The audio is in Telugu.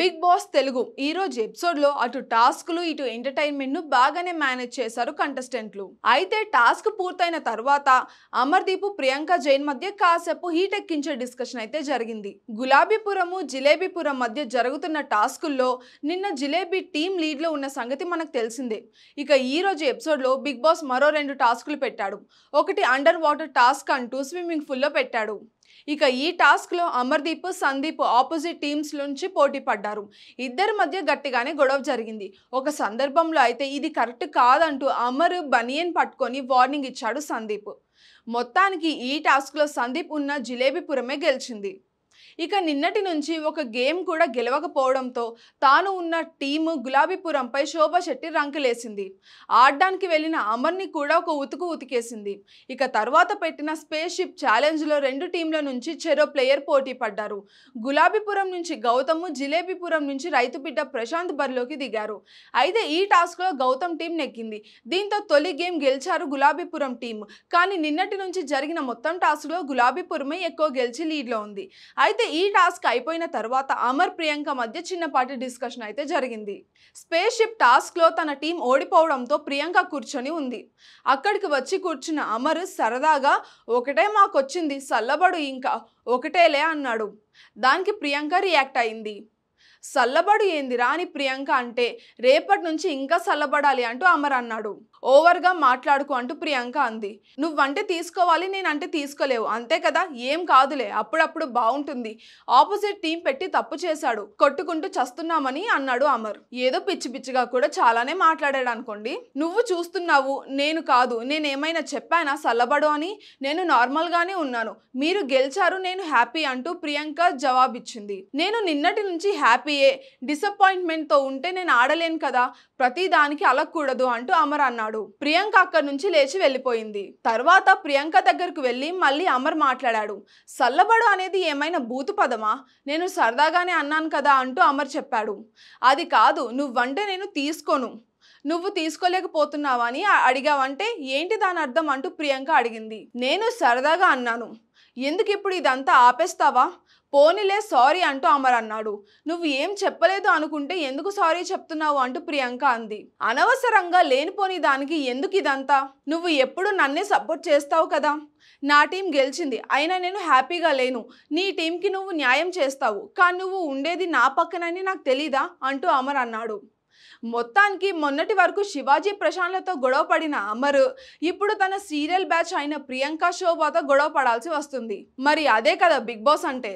బిగ్ బాస్ తెలుగు ఈరోజు ఎపిసోడ్లో అటు టాస్క్లు ఇటు ఎంటర్టైన్మెంట్ను బాగానే మేనేజ్ చేశారు కంటెస్టెంట్లు అయితే టాస్క్ పూర్తయిన తర్వాత అమర్దీప్ ప్రియాంక జైన్ మధ్య కాసేపు హీట్ ఎక్కించే డిస్కషన్ అయితే జరిగింది గులాబీపురము జిలేబీపురం మధ్య జరుగుతున్న టాస్కుల్లో నిన్న జిలేబీ టీం లీడ్లో ఉన్న సంగతి మనకు తెలిసిందే ఇక ఈరోజు ఎపిసోడ్లో బిగ్ బాస్ మరో రెండు టాస్కులు పెట్టాడు ఒకటి అండర్ వాటర్ టాస్క్ అంటూ స్విమ్మింగ్ పూల్లో పెట్టాడు ఇక ఈ టాస్క్లో అమర్దీప్ సందీప్ ఆపోజిట్ టీమ్స్ నుంచి పోటీ పడ్డారు ఇద్దరి మధ్య గట్టిగానే గొడవ జరిగింది ఒక సందర్భంలో అయితే ఇది కరెక్ట్ కాదంటూ అమర్ బనియన్ పట్టుకొని వార్నింగ్ ఇచ్చాడు సందీప్ మొత్తానికి ఈ టాస్క్లో సందీప్ ఉన్న జిలేబీపురమే గెలిచింది ఇక నిన్నటి నుంచి ఒక గేమ్ కూడా గెలవకపోవడంతో తాను ఉన్న టీము గులాబీపురంపై శోభా శెట్టి రంకులేసింది ఆడడానికి వెళ్ళిన అమర్ని కూడా ఒక ఉతుకు ఉతికేసింది ఇక తర్వాత పెట్టిన స్పేస్ షిప్ ఛాలెంజ్లో రెండు టీంల నుంచి చెరో ప్లేయర్ పోటీ పడ్డారు గులాబీపురం నుంచి గౌతమ్ జిలేబీపురం నుంచి రైతు బిడ్డ ప్రశాంత్ బరిలోకి దిగారు అయితే ఈ టాస్క్లో గౌతమ్ టీం నెగ్గింది దీంతో తొలి గేమ్ గెలిచారు గులాబీపురం టీం కానీ నిన్నటి నుంచి జరిగిన మొత్తం టాస్క్లో గులాబీపురమే ఎక్కువ గెలిచి లీడ్లో ఉంది అయితే అయితే ఈ టాస్క్ అయిపోయిన తర్వాత అమర్ ప్రియాంక మధ్య చిన్నపాటి డిస్కషన్ అయితే జరిగింది స్పేస్ షిప్ టాస్క్లో తన టీం ఓడిపోవడంతో ప్రియాంక కూర్చొని ఉంది అక్కడికి వచ్చి కూర్చున్న అమర్ సరదాగా ఒకటే మాకొచ్చింది సల్లబడు ఇంకా ఒకటేలే అన్నాడు దానికి ప్రియాంక రియాక్ట్ అయింది సల్లబడు ఏంది అని ప్రియాంక అంటే రేపటి నుంచి ఇంకా సల్లబడాలి అంటూ అమర్ అన్నాడు ఓవర్గా మాట్లాడుకు అంటూ ప్రియాంక అంది నువ్వంటే తీసుకోవాలి నేనంటే తీసుకోలేవు అంతే కదా ఏం కాదులే అప్పుడప్పుడు బాగుంటుంది ఆపోజిట్ టీం పెట్టి తప్పు చేశాడు కొట్టుకుంటూ చస్తున్నామని అన్నాడు అమర్ ఏదో పిచ్చి పిచ్చిగా కూడా చాలానే మాట్లాడాడు అనుకోండి నువ్వు చూస్తున్నావు నేను కాదు నేనేమైనా చెప్పానా సల్లబడు అని నేను నార్మల్గానే ఉన్నాను మీరు గెలిచారు నేను హ్యాపీ అంటూ ప్రియాంక జవాబిచ్చింది నేను నిన్నటి నుంచి హ్యాపీ ఏ డిసప్పాయింట్మెంట్తో ఉంటే నేను ఆడలేను కదా ప్రతిదానికి అలగకూడదు అంటూ అమర్ అన్నాడు ప్రియాంక అక్కడి నుంచి లేచి వెళ్ళిపోయింది తర్వాత ప్రియాంక దగ్గరకు వెళ్ళి మళ్ళీ అమర్ మాట్లాడాడు సల్లబడు అనేది ఏమైనా బూతు పదమా నేను సరదాగానే అన్నాను కదా అంటూ అమర్ చెప్పాడు అది కాదు నువ్వంటే నేను తీసుకోను నువ్వు తీసుకోలేకపోతున్నావా అని అడిగావంటే ఏంటి దాని అర్థం అంటూ ప్రియాంక అడిగింది నేను సరదాగా అన్నాను ఎందుకు ఇప్పుడు ఇదంతా ఆపేస్తావా పోనీలే సారీ అంటూ అమర్ అన్నాడు నువ్వు ఏం చెప్పలేదు అనుకుంటే ఎందుకు సారీ చెప్తున్నావు అంటూ ప్రియాంక అంది అనవసరంగా లేనిపోని దానికి ఎందుకు ఇదంతా నువ్వు ఎప్పుడు నన్నే సపోర్ట్ చేస్తావు కదా నా టీం గెలిచింది అయినా నేను హ్యాపీగా లేను నీ టీంకి నువ్వు న్యాయం చేస్తావు కానీ నువ్వు ఉండేది నా పక్కనని నాకు తెలీదా అంటూ అమర్ అన్నాడు మొత్తానికి మొన్నటి వరకు శివాజీ ప్రశాంత్లతో గొడవ పడిన అమరు ఇప్పుడు తన సీరియల్ బ్యాచ్ అయిన ప్రియాంక శోభాతో గొడవ పడాల్సి వస్తుంది మరి అదే కదా బిగ్ బాస్ అంటే